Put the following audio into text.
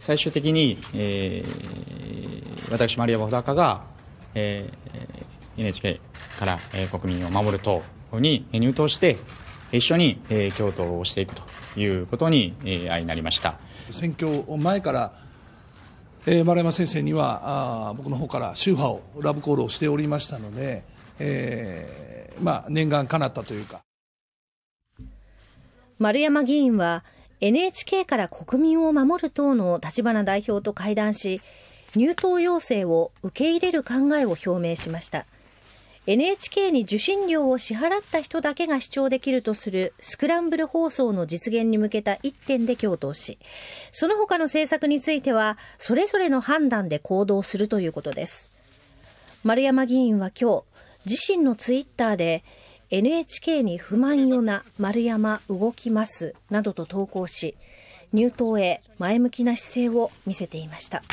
最終的に、えー、私丸山穂高が、えー、NHK から、えー、国民を守る党に入党して一緒に、えー、共闘をしていくということに、えー、相なりました選挙前からえー、丸山先生にはあ僕の方から宗派をラブコールをしておりましたので、えーまあ、念願かなったというか丸山議員は NHK から国民を守る党の立花代表と会談し、入党要請を受け入れる考えを表明しました。NHK に受信料を支払った人だけが視聴できるとするスクランブル放送の実現に向けた一点で共闘し、その他の政策については、それぞれの判断で行動するということです。丸山議員は今日、自身のツイッターで、NHK に不満よな丸山動きますなどと投稿し、入党へ前向きな姿勢を見せていました。